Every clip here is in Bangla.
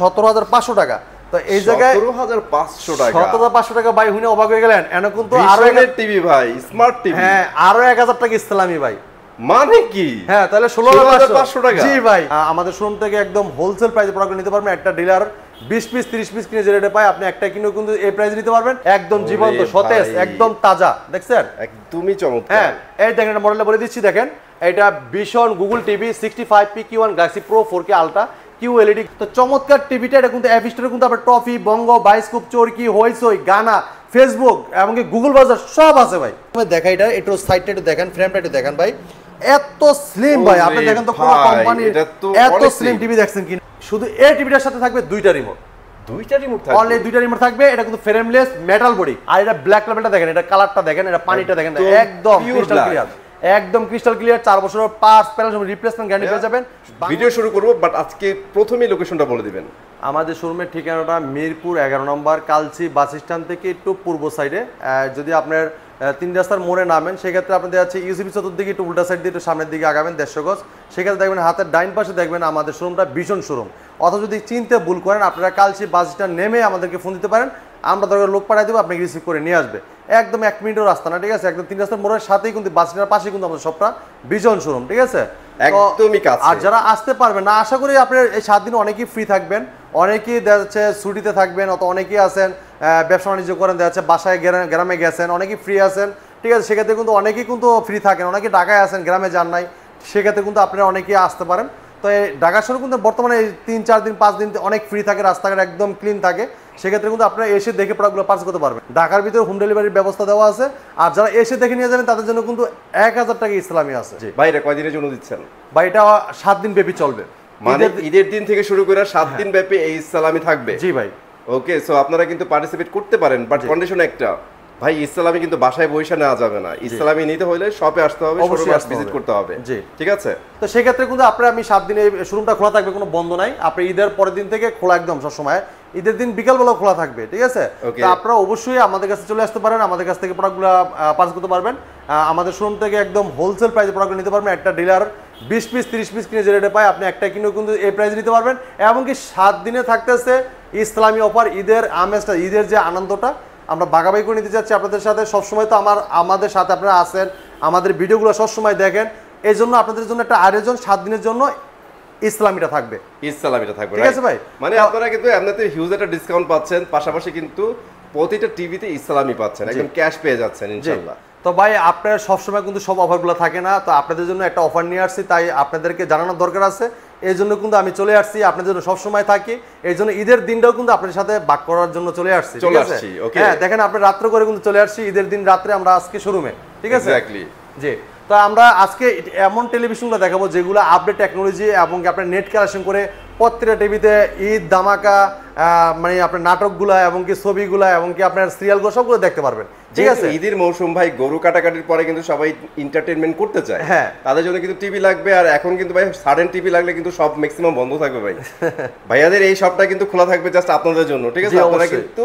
সতেরো হাজার পাঁচশো টাকা তো এই জায়গায় অবাক হয়ে গেলেন কিন্তু হ্যাঁ, আরো এক হাজার টাকা ইসলামী ভাই মানে কি হ্যাঁ তাহলে ষোলো টাকা জি ভাই আমাদের শোরুম থেকে একদম হোলসেল প্রাইসে প্রোডাক্ট নিতে পারবেন একটা ডিলার বিশ পিস ত্রিশ পিস কিনে যে রেটে আপনি একটা কিনেও কিন্তু এই প্রাইস নিতে পারবেন একদম জীবন্ত সতেজ একদম তাজা দেখছেন একদমই চমৎকার হ্যাঁ এই দেখেন মডেলটা বলে দিচ্ছি দেখেন এটা ভীষণ Google TV sixty five P Q one galaxy pro four K ultra Q LED e তো চমৎকার টিভিটা এটা কিন্তু অ্যাপ স্টোরে কিন্তু আপনার Toffee Bongo Bioscope Chorki Hoichoi Gaana Facebook এমনকি গুগল বাজার সব আছে ভাই দেখা এটা একটু সাইডটা একটু দেখেন ফ্রেমটা একটু দেখেন ভাই এত স্লিম ভাই আপনি দেখেন তো পুরো কোম্পানি এত স্লিম টিভি দেখছেন কি শুধু এই টিভিটার সাথে থাকবে দুইটা রিমোট দুইটা রিমোট থাকবে অনলি দুইটা রিমোট থাকবে এটা কিন্তু ফ্রেমলেস মেটাল বডি আর এটা ব্ল্যাক লেভেলটা দেখেন এটা কালারটা দেখেন এটা পানিটা দেখেন একদম ক্রিস্টাল ক্লিয়ার একদম ক্রিস্টাল ক্লিয়ার চার বছর পার্স প্যানেল সব রিপ্লেসমেন্ট গ্যারান্টি পেয়ে যাবেন ভিডিও শুরু করব বাট আজকে প্রথমেই লোকেশনটা বলে দিবেন আমাদের শোরুমের ঠিকানাটা মিরপুর এগারো নম্বর কালচি বাস স্ট্যান্ড থেকে একটু পূর্ব সাইডে যদি আপনার তিন রাস্তার মোড়ে নামেন সেক্ষেত্রে আপনাদের আছে ইউসিপি চতুর্দিকে একটু উল্টা সাইড দিয়ে একটু সামনের দিকে আগাবেন দেড়শো গজ সেক্ষেত্রে দেখবেন হাতের ডাইন পাশে দেখবেন আমাদের শোরুমটা ভীষণ শোরুম অথবা যদি চিনতে ভুল করেন আপনারা কালচি বাস স্ট্যান্ড নেমে আমাদেরকে ফোন দিতে পারেন আমরা দরকার লোক পাঠাই দেবো আপনাকে রিসিভ করে নিয়ে আসবে একদম এক মিনিটও রাস্তা না ঠিক আছে একদম তিন রাস্তার মোড়ের সাথেই কিন্তু বাস স্ট্যান্ডের পাশে কিন্তু আমাদের সবটা ভিজন শোরুম ঠিক আছে একদমই কাছে আর যারা আসতে পারবেন না আশা করি আপনার এই সাত দিন অনেকেই ফ্রি থাকবেন অনেকেই দেখা যাচ্ছে ছুটিতে থাকবেন অত অনেকেই আছেন ব্যবসা বাণিজ্য করেন দেখা যাচ্ছে বাসায় গ্রামে গেছেন অনেকেই ফ্রি আছেন ঠিক আছে সেক্ষেত্রে কিন্তু অনেকেই কিন্তু ফ্রি থাকেন অনেকে ঢাকায় আছেন গ্রামে যান নাই সেক্ষেত্রে কিন্তু আপনারা অনেকেই আসতে পারেন তো ঢাকা শহরে কিন্তু বর্তমানে তিন চার দিন পাঁচ দিন অনেক ফ্রি থাকে রাস্তাঘাট একদম ক্লিন থাকে সেক্ষেত্রে কিন্তু আপনারা এসে দেখে প্রোডাক্টগুলো পার্স করতে পারবেন ঢাকার ভিতরে হোম ডেলিভারির ব্যবস্থা দেওয়া আছে আর যারা এসে দেখে নিয়ে যাবেন তাদের জন্য কিন্তু এক হাজার টাকা ইসলামী আছে বাইরে কয়দিনের জন্য দিচ্ছেন বা এটা সাত দিন ব্যাপী চলবে মানে ঈদের দিন থেকে শুরু করে সাত হ্যাঁ। দিন ব্যাপী এই ইসলামী থাকবে জি ভাই ওকে সো আপনারা কিন্তু পার্টিসিপেট করতে পারেন বাট কন্ডিশন একটা ভাই ইসলামী কিন্তু বাসায় বসে নেওয়া যাবে না ইসলামী নিতে হলে শপে আসতে হবে অবশ্যই ভিজিট করতে হবে জি ঠিক আছে তো সেক্ষেত্রে কিন্তু আপনার আমি সাত দিনে শোরুমটা খোলা থাকবে কোনো বন্ধ নাই আপনি ঈদের পরের দিন থেকে খোলা একদম সবসময় ঈদের দিন বিকালবেলা খোলা থাকবে ঠিক আছে তো আপনারা অবশ্যই আমাদের কাছে চলে আসতে পারেন আমাদের কাছ থেকে প্রোডাক্টগুলো পাস করতে পারবেন আমাদের শোরুম থেকে একদম হোলসেল প্রাইসে প্রোডাক্টগুলো নিতে পারবেন একটা ডিলার বিশ পিস তিরিশ পিস কিনে যে রেটে পায় আপনি একটা কিনেও কিন্তু এই প্রাইস নিতে পারবেন এমনকি সাত দিনে থাকতেছে ইসলামী অফার ঈদের আমেজটা ঈদের যে আনন্দটা আমরা বাগাবাগি করে নিতে চাচ্ছি আপনাদের সাথে সবসময় তো আমার আমাদের সাথে আপনারা আছেন আমাদের ভিডিওগুলো সবসময় দেখেন এই জন্য আপনাদের জন্য একটা আয়োজন সাত দিনের জন্য ইসলামীটা থাকবে ইসলামীটা থাকবে ঠিক আছে ভাই মানে আপনারা কিন্তু এমনিতে হিউজ একটা ডিসকাউন্ট পাচ্ছেন পাশাপাশি কিন্তু প্রতিটা টিভিতে ইসলামী পাচ্ছেন একদম ক্যাশ পেয়ে যাচ্ছেন ইনশাল্লাহ তো ভাই আপনার সবসময় কিন্তু সব অফারগুলো থাকে না তো আপনাদের জন্য একটা অফার নিয়ে আসছি তাই আপনাদেরকে জানানোর দরকার আছে এই জন্য কিন্তু আমি চলে আসছি আপনাদের জন্য সবসময় থাকি এই জন্য ঈদের দিনটাও কিন্তু আপনার সাথে বাক করার জন্য চলে আসছি হ্যাঁ দেখেন আপনার রাত্র করে কিন্তু চলে আসছি ঈদের দিন রাত্রে আমরা আজকে শোরুমে ঠিক আছে জি তো আমরা আজকে এমন টেলিভিশনগুলো দেখাবো যেগুলো আপডেট টেকনোলজি এবং আপনার নেট কালেকশন করে পত্রিকা টিভিতে ঈদ দামাকা মানে আপনার নাটকগুলা এবং কি ছবিগুলা এবং কি আপনার গুলো সবগুলো দেখতে পারবেন ঠিক আছে ঈদের মৌসুম ভাই গরু কাটাকাটির পরে কিন্তু সবাই এন্টারটেনমেন্ট করতে চায় হ্যাঁ তাদের জন্য কিন্তু টিভি লাগবে আর এখন কিন্তু ভাই সাডেন টিভি লাগলে কিন্তু সব ম্যাক্সিমাম বন্ধ থাকবে ভাই ভাইয়াদের এই সবটা কিন্তু খোলা থাকবে জাস্ট আপনাদের জন্য ঠিক আছে আপনারা কিন্তু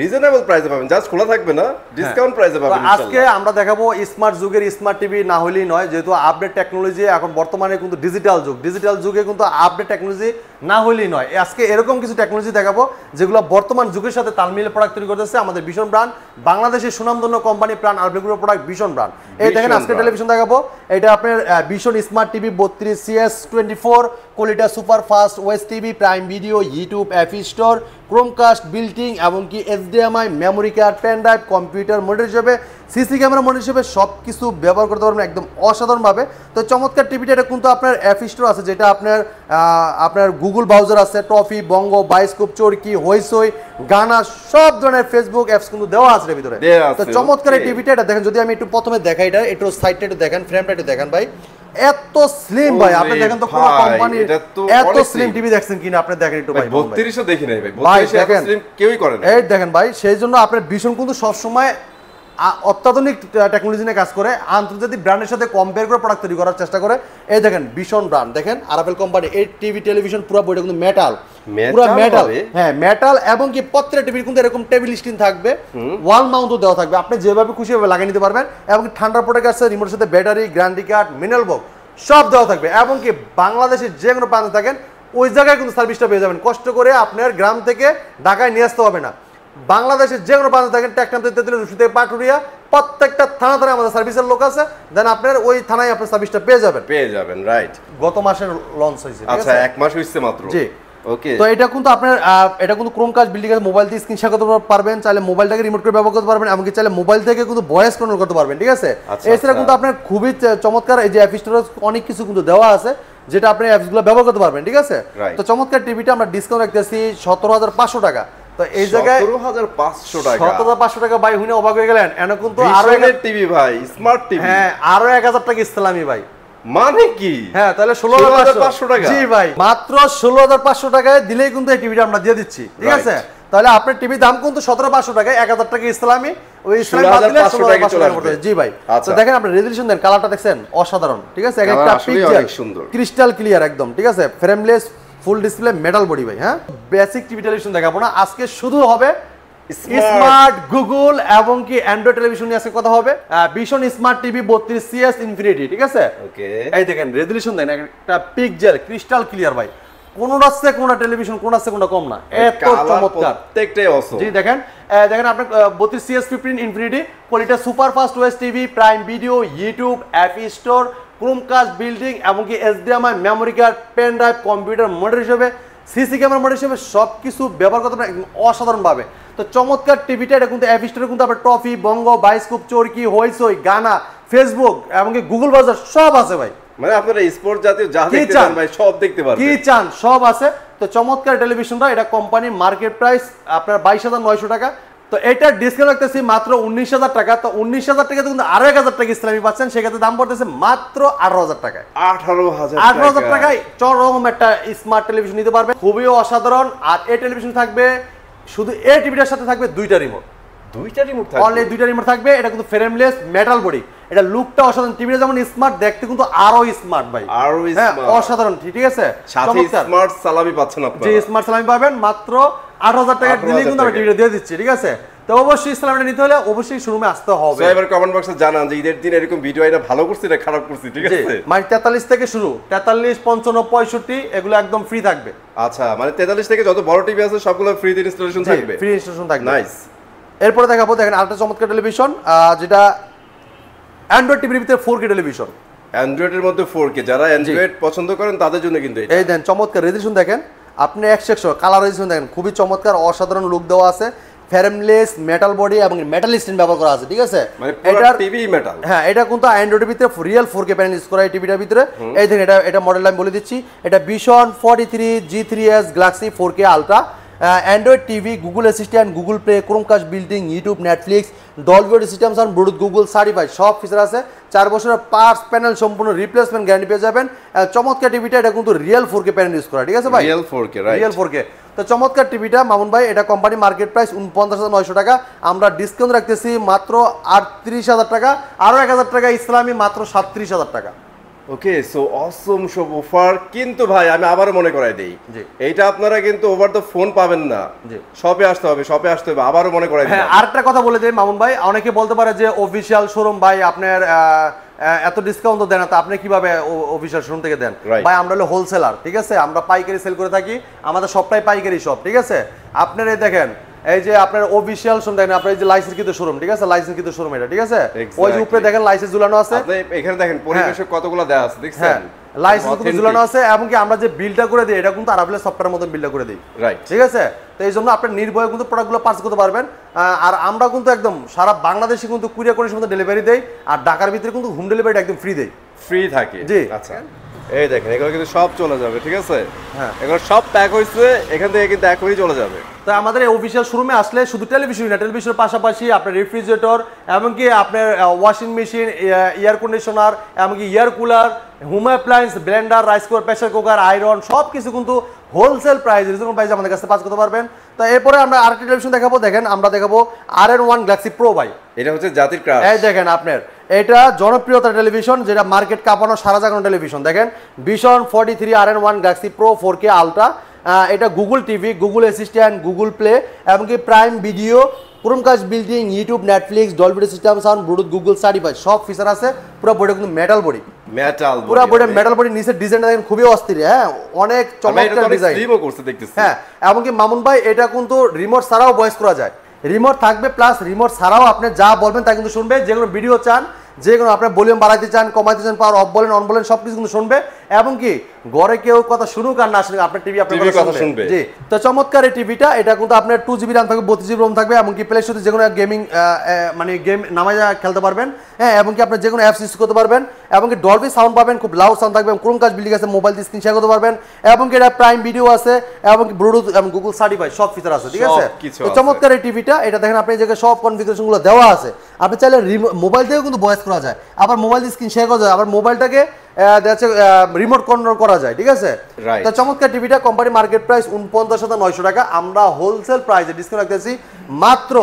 রিজনেবল প্রাইসে পাবেন জাস্ট খোলা থাকবে না ডিসকাউন্ট হ্যাঁ। প্রাইসে পাবেন আজকে আমরা দেখাবো স্মার্ট যুগের স্মার্ট টিভি না হলেই নয় যেহেতু আপডেট টেকনোলজি এখন বর্তমানে কিন্তু ডিজিটাল যুগ ডিজিটাল যুগে কিন্তু আপডেট টেকনোলজি না হলেই নয় আজকে এরকম কিছু টেকনোলজি দেখাবো যেগুলো বর্তমান যুগের সাথে তাল মিলে প্রোডাক্ট তৈরি করতেছে আমাদের ভীষণ ব্র্যান্ড বাংলাদেশের সুনামধন্য কোম্পানি প্রাণ আর আলবেগুলো প্রোডাক্ট ভীষণ ব্র্যান্ড এই দেখেন আজকে টেলিভিশন দেখাবো এটা আপনার ভীষণ স্মার্ট টিভি বত্রিশ সিএস টোয়েন্টি ফোর কলিটা সুপারফাস্ট ওয়েস TV prime video YouTube app store Chromecast built in এমনকি HDMI memory card pen drive computer monitor হিসেবে সিসি ক্যামেরা মনিটর হিসেবে সব কিছু ব্যবহার করতে পারবেন একদম অসাধারণভাবে তো চমৎকার টিভিটা এটা কিন্তু আপনার অ্যাপ স্টোর আছে যেটা আপনার আপনার গুগল ব্রাউজার আছে ট্রফি বঙ্গ বাইস্কোপ চরকি হইসই গানা সব ধরনের ফেসবুক অ্যাপস কিন্তু দেওয়া আছে ভিতরে তো চমৎকার এই টিভিটা এটা দেখেন যদি আমি একটু প্রথমে দেখাই এটা একটু সাইডটা একটু দেখেন ফ্রেমটা একটু দেখেন ভাই এত স্লিম ভাই আপনি দেখেন তো কোম্পানি এত স্লিম টিভি দেখছেন কিনা আপনি দেখেন একটু ভাই 32 দেখি নাই ভাই 32 এত স্লিম কেউই করে না এই দেখেন ভাই সেই জন্য আপনার ভীষণ কিন্তু সব সময় অত্যাধুনিক টেকনোলজি নিয়ে কাজ করে আন্তর্জাতিক ব্র্যান্ডের সাথে কম্পেয়ার করে প্রোডাক্ট তৈরি করার চেষ্টা করে এই দেখেন ভীষণ ব্র্যান্ড দেখেন আরাবেল কোম্পানি এই টিভি টেলিভিশন পুরো বইটা কিন্তু মেটাল পুরো মেটাল হ্যাঁ মেটাল এবং কি টেবিল কিন্তু এরকম টেবিল স্ক্রিন থাকবে ওয়াল মাউন্টও দেওয়া থাকবে আপনি যেভাবে খুশি লাগিয়ে নিতে পারবেন এবং ঠান্ডা প্রোডাক্ট আছে সাথে ব্যাটারি কার্ড মিনারেল সব দেওয়া থাকবে এবং কি যে কোনো প্রান্তে থাকেন ওই জায়গায় কিন্তু সার্ভিসটা পেয়ে যাবেন কষ্ট করে আপনার গ্রাম থেকে ঢাকায় নিয়ে আসতে হবে না বাংলাদেশের যে কোনো প্রান্তে থাকেন পাটুরিয়া প্রত্যেকটা থানা থানায় আমাদের সার্ভিসের লোক আছে দেন আপনার ওই থানায় আপনার সার্ভিসটা পেয়ে যাবেন পেয়ে যাবেন রাইট গত মাসে লঞ্চ হয়েছে আচ্ছা এক মাস হয়েছে মাত্র জি তো এটা কিন্তু আপনার এটা কিন্তু ক্রোম কাজ বিল্ডিং আছে মোবাইল করতে পারবেন চাইলে মোবাইলটাকে রিমোট করে ব্যবহার করতে পারবেন এমনকি চাইলে মোবাইল থেকে কিন্তু ভয়েস কন্ট্রোল করতে পারবেন ঠিক আছে আচ্ছা, আচ্ছা। এছাড়া কিন্তু আপনার খুবই চমৎকার এই যে অ্যাপ অনেক কিছু কিন্তু দেওয়া আছে যেটা আপনি অ্যাপসগুলো ব্যবহার করতে পারবেন ঠিক আছে তো চমৎকার টিভিটা আমরা ডিসকাউন্ট রাখতেছি সতেরো হাজার পাঁচশো টাকা তো এই জায়গায় টাকা টাকা অবাক হয়ে গেলেন টিভি ভাই স্মার্ট হ্যাঁ, টিভি আরো এক হাজার টাকা ইসলামী ভাই মানে কি হ্যাঁ তাহলে ষোলো পাঁচশো টাকা জি ভাই মাত্র ষোলো হাজার পাঁচশো টাকায় দিলেই কিন্তু এই টিভিটা আমরা দিয়ে দিচ্ছি ঠিক আছে তাহলে আপনার টিভির দাম কিন্তু সতেরো পাঁচশো এক হাজার টাকা ইসলামী আচ্ছা। অসাধারণ ঠিক আছে ক্রিস্টাল ক্লিয়ার একদম ঠিক আছে ফুল ডিসপ্লে ভাই হ্যাঁ বেসিক টিভি দেখাবো না আজকে শুধু হবে স্মার্ট গুগল এবং কি অ্যান্ড্রয়েড টেলিভিশন নিয়ে আজকে কথা হবে ভীষণ স্মার্ট টিভি বত্রিশ সিএস ইনফিনিটি ঠিক আছে এই দেখেন রেজলিউশন দেন একটা পিকচার ক্রিস্টাল ক্লিয়ার ভাই কোনটা আছে কোনটা টেলিভিশন কোনটা আছে কোনটা কম না এত চমৎকার প্রত্যেকটাই অসম জি দেখেন দেখেন আপনার বত্রিশ সিএস ফিফটিন ইনফিনিটি কোয়ালিটা সুপার ফাস্ট ওয়েস TV prime video YouTube app store Chromecast built in এমনকি HDMI memory card pen drive computer model হিসেবে সিসি ক্যামেরা মডেল হিসেবে সব কিছু ব্যবহার করতে পারেন অসাধারণভাবে তো চমৎকার টিভিটা এটা কিন্তু অ্যাপ স্টোরে কিন্তু আপনার Toffee Bongo Bioscope Chorki Hoichoi Gaana Facebook এমনকি গুগল বাজার সব আছে ভাই মানে আপনারা স্পোর্ট জাতীয় যা দেখতে চান ভাই সব দেখতে পারবেন কি চান সব আছে তো চমৎকার টেলিভিশনটা এটা কোম্পানির মার্কেট প্রাইস আপনার বাইশ হাজার নয়শো টাকা তো এটা ডিসকাউন্ট রাখতেছি মাত্র উনিশ হাজার টাকা তো উনিশ হাজার টাকা কিন্তু আরো এক হাজার টাকা ইসলামী পাচ্ছেন সেক্ষেত্রে দাম পড়তেছে মাত্র আঠারো হাজার টাকায় আঠারো হাজার আঠারো হাজার টাকায় চরম একটা স্মার্ট টেলিভিশন নিতে পারবে খুবই অসাধারণ আর এই টেলিভিশন থাকবে শুধু এই টিভিটার সাথে থাকবে দুইটা রিমোট দুইটা রিমোট থাকবে অনলি দুইটা রিমোট থাকবে এটা কিন্তু ফ্রেমলেস মেটাল বডি এটা লুকটা অসাধারণ টিভিটা যেমন স্মার্ট দেখতে কিন্তু আরো স্মার্ট ভাই আরো হ্যাঁ, অসাধারণ ঠিক আছে সাথে স্মার্ট সালামি পাচ্ছেন আপনি যে স্মার্ট সালামি পাবেন মাত্র আট হাজার টাকা কিন্তু টিভিটা দিয়ে দিচ্ছি ঠিক আছে তো অবশ্যই ইসলামটা নিতে হলে অবশ্যই শোরুমে আসতে হবে এবার কমেন্ট বক্সে জানান যে ঈদের দিন এরকম ভিডিও এটা ভালো করছি না খারাপ করছি ঠিক আছে মানে থেকে শুরু এগুলো একদম ফ্রি থাকবে আচ্ছা মানে থেকে যত বড় টিভি আছে সবগুলো ফ্রি ইনস্টলেশন থাকবে ফ্রি ইনস্টলেশন থাকবে নাইস এরপরে দেখাবো দেখেন আরেকটা চমৎকার টেলিভিশন যেটা অ্যান্ড্রয়েড টিভির ভিতরে কে টেলিভিশন এর মধ্যে কে যারা অ্যান্ড্রয়েড পছন্দ করেন তাদের জন্য কিন্তু এই দেন চমৎকার রেজুলেশন দেখেন আপনি একশো একশো কালার রেজিস্ট্রেশন দেখেন খুবই চমৎকার অসাধারণ লুক দেওয়া আছে ফ্যারেমলেস মেটাল বডি এবং মেটাল স্ক্রিন ব্যবহার করা আছে ঠিক আছে এটা টিভি মেটাল হ্যাঁ এটা কিন্তু অ্যান্ড্রয়েডের ভিতরে real four K panel use করা এই টিভিটার ভিতরে এই দেখেন এটা এটা মডেল আমি বলে দিচ্ছি এটা Vision forty three G three S galaxy four K ultra Android TV Google assistant Google play Chromecast built in YouTube Netflix Dolby video system sound Bluetooth Google certified সব ফিচার আছে চার বছরের পার্স প্যানেল সম্পূর্ণ রিপ্লেসমেন্ট গ্যারান্টি পেয়ে যাবেন চমৎকার টিভিটা এটা কিন্তু real four K panel use করা ঠিক আছে ভাই real four K real four K তো চমৎকার টিভিটা মামুন ভাই এটা কোম্পানি মার্কেট প্রাইস উনপঞ্চাশ হাজার নয়শো টাকা আমরা ডিসকাউন্ট রাখতেছি মাত্র আটত্রিশ হাজার টাকা আরও এক হাজার টাকা ইসলামী মাত্র সাতত্রিশ হাজার টাকা ওকে সো অসম সব অফার কিন্তু ভাই আমি আবার মনে করাই দিই এইটা আপনারা কিন্তু ওভার দ্য ফোন পাবেন না শপে আসতে হবে শপে আসতে হবে আবারও মনে করাই হ্যাঁ আরেকটা কথা বলে দিই মামুন ভাই অনেকে বলতে পারে যে অফিসিয়াল শোরুম ভাই আপনার এত ডিসকাউন্ট তো দেন না আপনি কিভাবে অফিসিয়াল শোরুম থেকে দেন ভাই আমরা হলো হোলসেলার ঠিক আছে আমরা পাইকারি সেল করে থাকি আমাদের সবটাই পাইকারি শপ ঠিক আছে আপনারা দেখেন এই যে আপনার অফিসিয়াল শোরুম দেখেন আপনার যে লাইসেন্স কিন্তু শোরুম ঠিক আছে লাইসেন্স কিন্তু শোরুম এটা ঠিক আছে ওই যে উপরে দেখেন লাইসেন্স ঝুলানো আছে এখানে দেখেন হ্যাঁ। পরিবেশে কতগুলো দেয়া আছে দেখছেন লাইসেন্স হ্যাঁ, কিন্তু ঝুলানো আছে এবং কি আমরা যে বিলটা করে দেই এটা কিন্তু সফটওয়্যার বিলটা করে রাইট ঠিক আছে তো এই জন্য আপনি নির্ভয়ে কিন্তু প্রোডাক্টগুলো পার্চেস করতে পারবেন আর আমরা কিন্তু একদম সারা বাংলাদেশে কিন্তু কুরিয়ার করে ডেলিভারি দেই আর ঢাকার ভিতরে কিন্তু হোম ডেলিভারি একদম ফ্রি দেই ফ্রি থাকে জি আচ্ছা এই দেখেন এগুলো কিন্তু সব চলে যাবে ঠিক আছে হ্যাঁ এগুলো সব প্যাক হয়েছে এখান থেকে কিন্তু এখনই চলে যাবে তো আমাদের অফিসিয়াল শোরুমে আসলে শুধু টেলিভিশন না টেলিভিশনের পাশাপাশি আপনার রেফ্রিজারেটর এমনকি আপনার ওয়াশিং মেশিন এয়ার কন্ডিশনার এমনকি air cooler home appliance blender rice cooker pressure cooker iron সব কিছু কিন্তু হোলসেল প্রাইস রিজনেবল প্রাইসে আমাদের কাছে পাস করতে পারবেন তো এরপরে আমরা আরেকটা টেলিভিশন দেখাবো দেখেন আমরা দেখাবো R N one galaxy pro বাই এটা হচ্ছে জাতির ক্রাশ এই দেখেন আপনার এটা জনপ্রিয়তা টেলিভিশন যেটা মার্কেট কাঁপানো সারা জাগানো টেলিভিশন দেখেন Vision forty three R N one galaxy pro four K ultra এটা Google TV Google assistant Google play এমনকি prime video Chromecast built in YouTube Netflix Dolby D system sound Bluetooth Google certified সব ফিচার আছে পুরো বইটা কিন্তু মেটাল বডি মেটাল পুরো বইটা মেটাল বডি নিচের ডিজাইনটা দেখেন খুবই অস্থির হ্যাঁ অনেক চমৎকার ডিজাইন হ্যাঁ এমনকি মামুন ভাই এটা কিন্তু রিমোট ছাড়াও বয়স করা যায় রিমোট থাকবে প্লাস রিমোট ছাড়াও আপনি যা বলবেন তা কিন্তু শুনবে যেগুলো ভিডিও চান যে কোনো আপনার ভলিউম বাড়াইতে চান কমাইতে চান পাওয়ার অফ বলেন অন বলেন সব কিছু কিন্তু শুনবে এবং কি ঘরে কেউ কথা শুনুক আর না শুনুক আপনার টিভি আপনার কথা শুনবে জি তো চমৎকার এই টিভিটা এটা কিন্তু আপনার টু জিবি রাম থাকবে বত্রিশ জিবি রোম থাকবে এবং কি প্লে স্টোরে যে কোনো গেমিং মানে গেম নামায় খেলতে পারবেন হ্যাঁ এবং কি আপনার যে কোনো অ্যাপস ইউজ করতে পারবেন এবং কি ডলবি সাউন্ড পাবেন খুব লাউড সাউন্ড থাকবে কোন কাজ বিল্ডিং আছে মোবাইল দিয়ে স্ক্রিন শেয়ার করতে পারবেন এবং কি এটা প্রাইম ভিডিও আছে এবং কি ব্লুটুথ এবং গুগল সার্টিফাই সব ফিচার আছে ঠিক আছে তো চমৎকার এই টিভিটা এটা দেখেন আপনি যে সব কনফিগারেশনগুলো দেওয়া আছে আপনি চাইলে মোবাইল থেকেও কিন্তু ভয়েস করা যায় আবার মোবাইল স্ক্রিন শেয়ার করা যায় আবার মোবাইলটাকে দেখাচ্ছে রিমোট কন্ট্রোল করা যায় ঠিক আছে তা চমৎকার টিভিটা কোম্পানি মার্কেট প্রাইস উনপঞ্চাশ হাজার নয়শো টাকা আমরা হোলসেল প্রাইসে ডিসকাউন্ট রাখতেছি মাত্র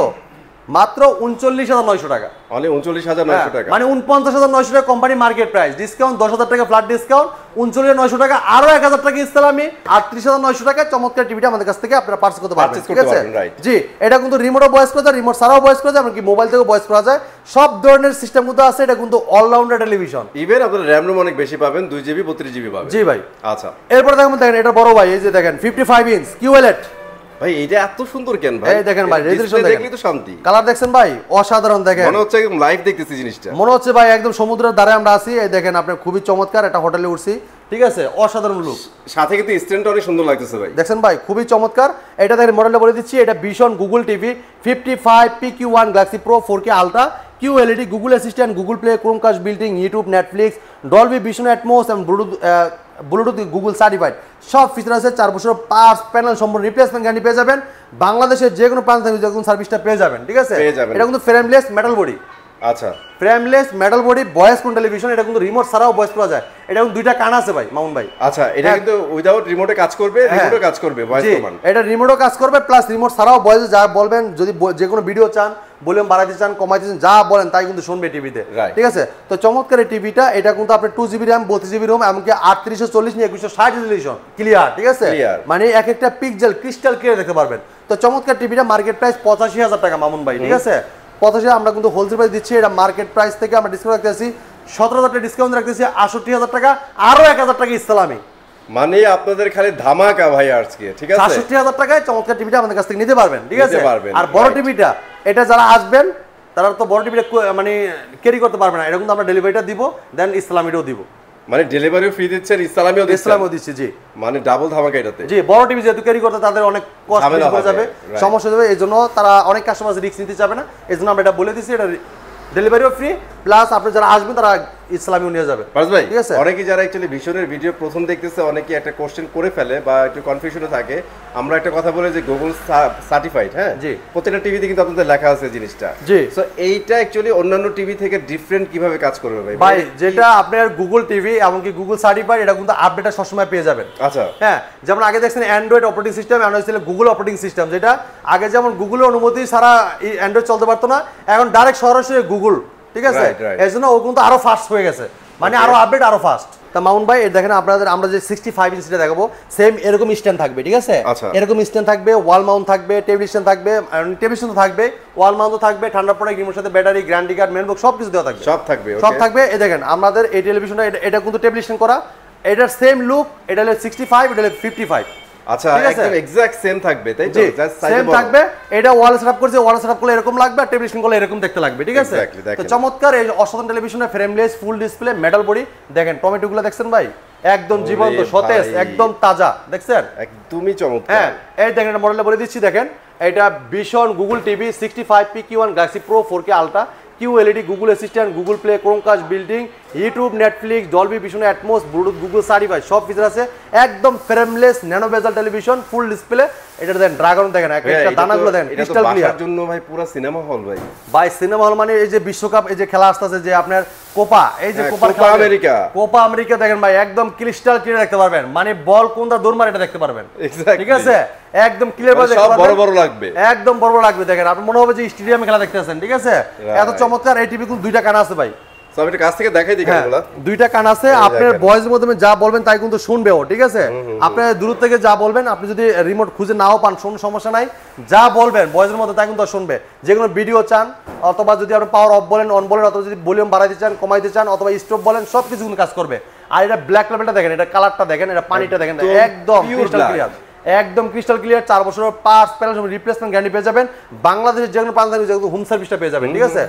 মাত্র উনচল্লিশ হাজার নয়শো টাকা উনচল্লিশ হাজার নয়শো হ্যাঁ, টাকা মানে উনপঞ্চাশ হাজার নয়শো টাকা কোম্পানি মার্কেট প্রাইস ডিসকাউন্ট দশ হাজার টাকা ফ্ল্যাট ডিসকাউন্ট উনচল্লিশ নয়শো টাকা আরো এক হাজার টাকা ইসলামী আটত্রিশ হাজার নয়শো টাকা চমৎকার টিভিটা আমাদের কাছ থেকে আপনারা পার্সেস করতে পারছেন ঠিক আছে জি এটা কিন্তু রিমোটও বয়স করা যায় রিমোট ছাড়াও বয়স করা যায় এমনকি মোবাইল থেকেও বয়স করা যায় সব ধরনের সিস্টেম কিন্তু আছে এটা কিন্তু অলরাউন্ডার টেলিভিশন ইভেন আপনার র্যাম রুম অনেক বেশি পাবেন দুই জিবি বত্রিশ জিবি পাবেন জি ভাই আচ্ছা এরপর দেখেন এটা বড় ভাই এই যে দেখেন ফিফটি ফাইভ ইঞ্চ এলেট ভাই এটা এত সুন্দর কেন ভাই এই দেখেন ভাই রেজুলেশন দেখলি তো শান্তি কালার দেখেন ভাই অসাধারণ দেখেন মনে হচ্ছে একদম লাইভ দেখতেছি জিনিসটা মনে হচ্ছে ভাই একদম সমুদ্রের ধারে আমরা আছি এই দেখেন আপনি খুবই চমৎকার একটা হোটেলে উঠছি ঠিক আছে অসাধারণ লুক সাথে কিন্তু স্ট্যান্ডটা অনেক সুন্দর লাগতেছে ভাই দেখেন ভাই খুবই চমৎকার এটা দেখেন মডেলটা বলে দিচ্ছি এটা ভীষণ Google TV fifty five P Q one galaxy pro four K ultra Q LED Google assistant Google play Chromecast built in YouTube Netflix Dolby vision Atmos এবং ব্লুটুথ ব্লুটুথ গুগল সার্টিফাইড সব ফিচার আছে চার বছর পার্স প্যানেল সম্পূর্ণ রিপ্লেসমেন্ট গ্যারান্টি পেয়ে যাবেন বাংলাদেশের যে কোনো প্রান্ত থাকবে যে কোনো সার্ভিসটা পেয়ে যাবেন ঠিক আছে এটা কিন্তু ফ্রেমলেস মেটাল বডি আচ্ছা প্রেমলেস মেটাল বডি ভয়েস কোন টেলিভিশন এটা কিন্তু রিমোট ছাড়াও ভয়েস পাওয়া যায় এটা কিন্তু দুইটা কান আছে ভাই মামুন ভাই আচ্ছা এটা হ্যাঁ। কিন্তু উইদাউট রিমোটে কাজ করবে রিমোটে হ্যাঁ। কাজ করবে ভয়েস কমান্ড এটা রিমোটও কাজ করবে প্লাস রিমোট ছাড়াও ভয়েস যা বলবেন যদি যে কোনো ভিডিও চান ভলিউম বাড়াতে চান কমাইতে চান যা বলেন তাই কিন্তু শুনবে টিভিতে ঠিক আছে তো চমৎকার টিভিটা এটা কিন্তু আপনি টু জিবি র্যাম বত্রিশ জিবি রোম এমনকি আটত্রিশশো চল্লিশ নিয়ে একুশশো ষাট রেজলিউশন ক্লিয়ার ঠিক আছে মানে এক একটা পিকজেল ক্রিস্টাল ক্লিয়ার দেখতে পারবেন তো চমৎকার টিভিটা মার্কেট প্রাইস পঁচাশি হাজার টাকা মামুন ভাই ঠিক আছে পঁচাশি আমরা কিন্তু হোলসেল প্রাইস দিচ্ছি এটা মার্কেট প্রাইস থেকে আমরা ডিসকাউন্ট রাখতেছি সতেরো হাজার টাকা ডিসকাউন্ট রাখতেছি আষট্টি হাজার টাকা আরও এক হাজার টাকা ইসলামে মানে আপনাদের খালি ধামাকা ভাই আজকে ঠিক আছে আষট্টি হাজার টাকায় চমৎকার টিভিটা আমাদের কাছ থেকে নিতে পারবেন ঠিক আছে আর বড় টিভিটা এটা যারা আসবেন তারা তো বড় টিভিটা মানে ক্যারি করতে পারবে না এটা কিন্তু আমরা ডেলিভারিটা দিব দেন ইসলামিটাও দিব মানে ডেলিভারিও ফ্রি দিচ্ছেন ইসলামিও ইসলামও দিচ্ছে জি মানে ডাবল ধামাকা এটাতে জি বড় টিভি যেহেতু ক্যারি করতে তাদের অনেক কষ্ট হয়ে যাবে সমস্যা যাবে এই জন্য তারা অনেক কাস্টমার রিস্ক নিতে যাবে না এই জন্য আমরা এটা বলে দিচ্ছি এটা ডেলিভারিও ফ্রি প্লাস আপনি যারা আসবেন তারা ইসলামীও নিয়ে যাবে পারস ভাই ঠিক আছে অনেকে যারা एक्चुअली ভিশনের ভিডিও প্রথম দেখতেছে অনেকে একটা কোশ্চেন করে ফেলে বা একটু কনফিউশনে থাকে আমরা একটা কথা বলে যে গুগল সার্টিফাইড হ্যাঁ জি প্রত্যেকটা টিভিতে কিন্তু আপনাদের লেখা আছে জিনিসটা জি সো এইটা एक्चुअली অন্যান্য টিভি থেকে ডিফারেন্ট কিভাবে কাজ করবে ভাই ভাই মানে যেটা আপনার গুগল টিভি এমনকি গুগল সার্টিফাইড এটা কিন্তু আপডেট সবসময় পেয়ে যাবেন আচ্ছা হ্যাঁ যেমন আগে দেখছেন অ্যান্ড্রয়েড অপারেটিং সিস্টেম অ্যান্ড্রয়েড ছিল গুগল অপারেটিং সিস্টেম যেটা আগে যেমন গুগলের অনুমতি ছাড়া অ্যান্ড্রয়েড চলতে পারতো না এখন ডাইরেক্ট সরাসরি গুগল ঠিক আছে এর জন্য ওগুলো তো আরো ফাস্ট হয়ে গেছে মানে আরো আপডেট আরো ফাস্ট তা মাউন্ট ভাই দেখেন আপনাদের আমরা যে সিক্সটি ফাইভ ইঞ্চিটা দেখাবো সেম এরকম স্ট্যান্ড থাকবে ঠিক আছে আচ্ছা। এরকম স্ট্যান্ড থাকবে ওয়াল মাউন্ট থাকবে টেবিল স্ট্যান্ড থাকবে টেবিল স্ট্যান্ড থাকবে ওয়াল মাউন্টও থাকবে ঠান্ডা পড়ে গিমোর সাথে ব্যাটারি গ্র্যান্ডি কার্ড মেন বুক সব কিছু দেওয়া থাকবে সব থাকবে সব থাকবে এই দেখেন আমাদের এই টেলিভিশনটা এটা কিন্তু টেবিল স্ট্যান্ড করা এটার সেম লুক এটা হলো সিক্সটি ফাইভ এটা হলো ফিফটি ফাইভ আচ্ছা, এটা ফুল ডিসপ্লে মেটাল বডি দেখেন টমেটোগুলো দেখছেন ভাই একদম জীবন্ত সতেজ একদম তাজা দেখছেন একদমই চমৎকার হ্যাঁ এই দেখেন এটা বলে দিচ্ছি দেখেন এটা ভীষণ Google TV sixty five P Q one galaxy pro four K ultra Q LED Google assistant Google play Chromecast built in YouTube Netflix Dolby vision Atmos Bluetooth Google certified সব ফিচার আছে একদম frameless nano bezel television full display এটা দেন ড্রাগন দেখেন একটা দানাগুলো দেন ক্রিস্টাল ক্লিয়ার জন্য ভাই পুরো সিনেমা হল ভাই ভাই সিনেমা হল মানে এই যে বিশ্বকাপ এই যে খেলা আসতেছে যে আপনার কোপা এই যে হ্যাঁ, কোপা আমেরিকা কোপা আমেরিকা দেখেন ভাই একদম ক্রিস্টাল ক্লিয়ার দেখতে পারবেন মানে বল কোনটা দূর মারে এটা দেখতে পারবেন ঠিক আছে একদম ক্লিয়ার ভাবে মানে দেখতে পারবেন বড় বড় লাগবে একদম বড় বড় লাগবে দেখেন আপনি মনে হবে যে স্টেডিয়ামে খেলা দেখতেছেন ঠিক আছে এত চমৎকার এই টিভি কিন্তু দুইটা কানা আছে ভাই সো হ্যাঁ, যা বলবেন মধ্যে তাই কিন্তু শুনবে যে কোনো ভিডিও চান অথবা যদি পাওয়ার অফ বলেন অন বলেন অথবা যদি বাড়াইতে চান কমাইতে চান অথবা বলেন কাজ করবে আর এটা ব্ল্যাক দেখেন এটা কালারটা দেখেন এটা পানিটা দেখেন একদম একদম ক্রিস্টাল ক্লিয়ার চার বছরের পার্টস প্যানেল সব রিপ্লেসমেন্ট গ্যারান্টি পেয়ে যাবেন বাংলাদেশের কোনো প্রান্ত থাকবে যেহেতু হোম সার্ভিসটা পেয়ে যাবেন ঠিক আছে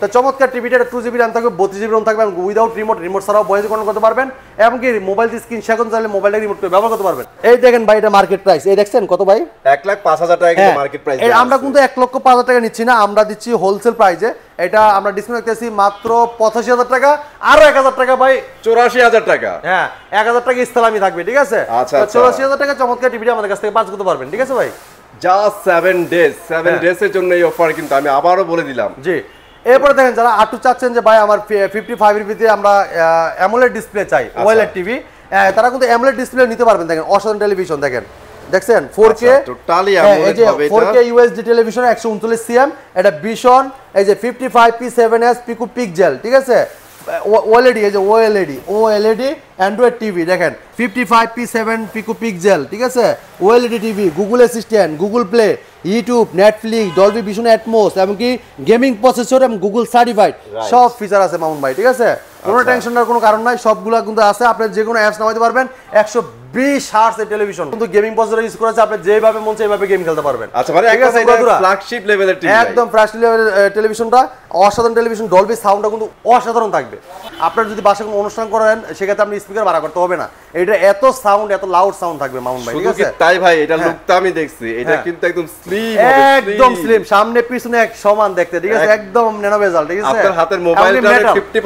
তো চমৎকার টিভিটা টু জিবি রাম থাকবে বত্রিশ জিবি রোম থাকবে এবং উইদাউট রিমোট রিমোট ছাড়াও বয়েজ কন্ট্রোল করতে পারবেন এবং কি মোবাইল স্ক্রিন সেখন চাইলে মোবাইলটা রিমোট করে ব্যবহার করতে পারবেন এই দেখেন ভাই এটা মার্কেট প্রাইস এই দেখছেন কত ভাই এক লাখ পাঁচ হাজার টাকা মার্কেট হ্যাঁ। প্রাইস আমরা কিন্তু এক লক্ষ পাঁচ হাজার টাকা নিচ্ছি না আমরা দিচ্ছি হোলসেল প্রাইসে এটা আমরা ডিসকাউন্ট রাখতেছি মাত্র পঁচাশি হাজার টাকা আরো এক হাজার টাকা ভাই চৌরাশি হাজার টাকা হ্যাঁ এক হাজার টাকা ইসলামী থাকবে ঠিক আছে আচ্ছা, আচ্ছা। চৌরাশি হাজার টাকা চমৎকার টিভিটি আমাদের কাছ থেকে পাঁচ করতে পারবেন ঠিক আছে ভাই যা সেভেন ডেজ সেভেন ডেজ এর জন্য এই অফার কিন্তু আমি আবারও বলে দিলাম জি এরপরে দেখেন যারা আটু চাচ্ছেন যে ভাই আমার ফিফটি ফাইভ রুপিতে আমরা অ্যামোলেড ডিসপ্লে চাই ওয়েলেড আচ্ছা। টিভি তারা কিন্তু অ্যামোলেড ডিসপ্লে নিতে পারবেন দেখেন অসাধারণ টেলিভিশন দেখেন দেখছেন 4K টোটালি AMOLED হবে এটা 4K USD টেলিভিশন 139 সিএম এটা ভিশন এই যে 55P7S পিকু পিক্সেল ঠিক আছে ওএলইডি e এই যে ওএলইডি ওএলইডি অ্যান্ড্রয়েড টিভি দেখেন 55P7 পিকু পিক্সেল ঠিক আছে OLED TV Google assistant Google play YouTube Netflix Dolby vision Atmos এমনকি গেমিং প্রসেসর এবং গুগল সার্টিফাইড সব ফিচার আছে মামুন ভাই ঠিক আছে কোনো টেনশনের আচ্ছা। কোনো কারণ নাই সবগুলা কিন্তু আছে আপনি যে কোনো অ্যাপস নামাইতে পারবেন একশো বিশ এর টেলিভিশন কিন্তু গেমিং প্রসেসর ইউজ করেছে আপনি যেভাবে মন চাই গেম খেলতে পারবেন আচ্ছা মানে ফ্ল্যাগশিপ লেভেলের টিভি একদম ফ্ল্যাগশিপ লেভেলের টেলিভিশনটা অসাধারণ টেলিভিশন ডলবি সাউন্ডটা কিন্তু অসাধারণ থাকবে আপনার যদি কোনো অনুষ্ঠান করেন সেক্ষেত্রে আপনি স্পিকার ভাড়া করতে হবে না এটা এত সাউন্ড এত লাউড সাউন্ড থাকবে মাউন্ট ভাই ঠিক আছে তাই ভাই এটা লুকটা হ্যাঁ। আমি দেখছি এটা হ্যাঁ। কিন্তু একদম স্লিম একদম স্লিম সামনে পিছনে এক সমান দেখতে ঠিক আছে একদম ন্যানো বেজাল ঠিক আছে আপনার হাতের মোবাইলটা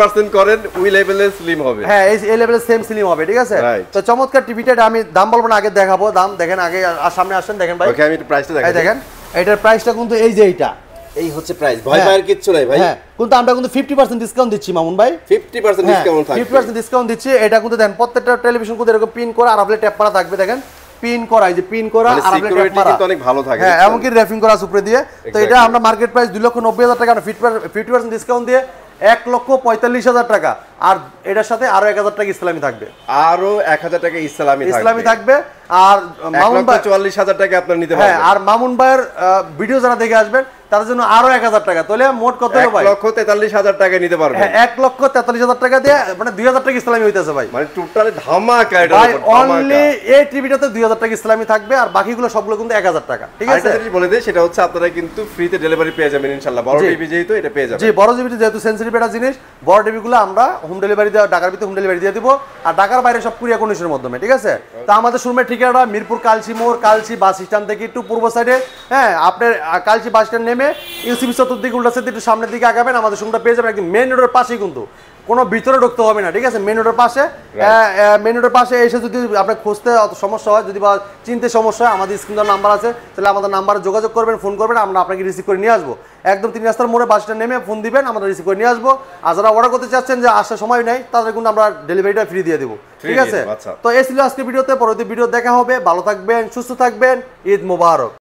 50% করেন লেভেলে স্লিম হবে হ্যাঁ এই লেভেলে সেম স্লিম হবে ঠিক আছে তো চমৎকার টিভিটা এটা আমি দাম বলবো না আগে দেখাবো দাম দেখেন আগে আর সামনে আসেন দেখেন ভাই ওকে আমি প্রাইসটা দেখাই দেখেন এটার প্রাইসটা কিন্তু এই যে এইটা এই হচ্ছে প্রাইস ভয় হ্যাঁ, পাওয়ার কিচ্ছু নাই ভাই হ্যাঁ, কিন্তু আমরা কিন্তু 50% ডিসকাউন্ট দিচ্ছি মামুন ভাই 50% ডিসকাউন্ট থাকে 50% ডিসকাউন্ট দিচ্ছি এটা কিন্তু দেন প্রত্যেকটা টেলিভিশন কিন্তু এরকম পিন করে আর আপনি ট্যাপ করা থাকবে দেখেন পিন করা যে পিন করা মানে আর আপনি কিন্তু অনেক ভালো থাকে হ্যাঁ এমনকি র্যাপিং করা আছে উপরে দিয়ে তো এটা আমরা মার্কেট প্রাইস 2 লক্ষ 90 হাজার টাকা ফিট ডিসকাউন্ট দিয়ে এক লক্ষ পঁয়তাল্লিশ হাজার টাকা আর এটার সাথে আরো এক হাজার টাকা ইসলামী থাকবে আরো এক হাজার টাকা ইসলামী ইসলামী থাকবে আর মামুন ভাই চুয়াল্লিশ হাজার টাকা আপনার নিতে হ্যাঁ আর মামুন ভাইয়ের ভিডিও যারা দেখে আসবেন তার জন্য আরো এক হাজার টাকা তাহলে মোট কত লক্ষ তেতাল্লিশ হাজার টাকা নিতে পারবে হ্যাঁ, এক লক্ষ তেতাল্লিশ হাজার টাকা দিয়ে মানে দুই হাজার টাকা ইসলামী হইতেছে ভাই মানে ধামাকা এটা ভাই অনলি এই টিভিটাতে দুই হাজার টাকা ইসলামী থাকবে আর বাকিগুলো সবগুলো কিন্তু এক হাজার টাকা ঠিক আছে বলে দেয় সেটা হচ্ছে আপনারা কিন্তু ফ্রিতে ডেলিভারি পেয়ে যাবেন বড় টিভি যেহেতু এটা পেয়ে যাবেন জি বড় টিভি যেহেতু সেন্সিটিভ একটা জিনিস বড় টিভিগুলো আমরা হোম ডেলিভারি দেওয়া ঢাকার ভিতরে হোম ডেলিভারি দিয়ে দিব আর ঢাকার বাইরে সব কন্ডিশনের মাধ্যমে ঠিক আছে তা আমাদের শোরুমের ঠিক ঠিকানাটা মিরপুর কালসি মোড় কালসি বাস স্ট্যান্ড থেকে একটু পূর্ব সাইডে হ্যাঁ আপনার কালসি বাস স্ট্যান্ড নেমে ইউসিবি চতুর্দিকে উল্টা সাইড একটু সামনের দিকে আগাবেন আমাদের শোরুমটা পেয়ে যাবেন একদম মেন রোডের পাশেই কিন্তু কোনো ভিতরে ঢুকতে হবে না ঠিক আছে মেনুটার পাশে মেনুটার পাশে এসে যদি আপনার খুঁজতে সমস্যা হয় যদি বা চিনতে সমস্যা হয় আমাদের স্ক্রিন নাম্বার আছে তাহলে আমাদের নাম্বারে যোগাযোগ করবেন ফোন করবেন আমরা আপনাকে রিসিভ করে নিয়ে আসবো একদম তিন রাস্তার মোড়ে বাসটা নেমে ফোন দিবেন আমরা রিসিভ করে নিয়ে আসবো আর যারা অর্ডার করতে চাচ্ছেন যে আসার সময় নেই তাদের কিন্তু আমরা ডেলিভারিটা ফ্রি দিয়ে দেবো ঠিক আছে আচ্ছা। তো এসিল আজকে ভিডিওতে পরবর্তী ভিডিও দেখা হবে ভালো থাকবেন সুস্থ থাকবেন ঈদ মোবারক